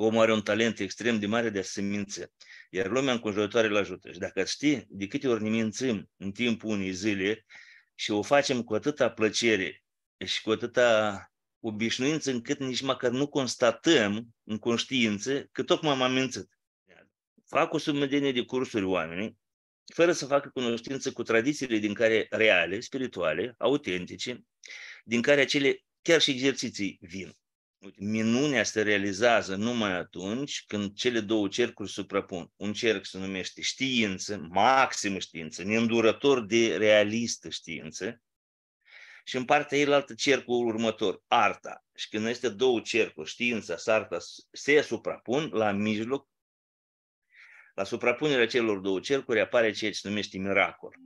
omul are un talent extrem de mare de a semință, iar lumea înconjurătoare îl ajută. Și dacă ați ști de câte ori ne mințim în timpul unei zile și o facem cu atâta plăcere și cu atâta obișnuință încât nici măcar nu constatăm în conștiință că tocmai m-am mințit. Fac o sumedenie de cursuri oamenii fără să facă cunoștință cu tradițiile din care reale, spirituale, autentice, din care acele chiar și exerciții vin minunea se realizează numai atunci când cele două cercuri suprapun. Un cerc se numește știință, maximă știință, neîndurător de realistă știință, și în partea elaltă cercul următor, arta. Și când este două cercuri, știința și arta, se suprapun la mijloc, la suprapunerea celor două cercuri apare ceea ce se numește miracol.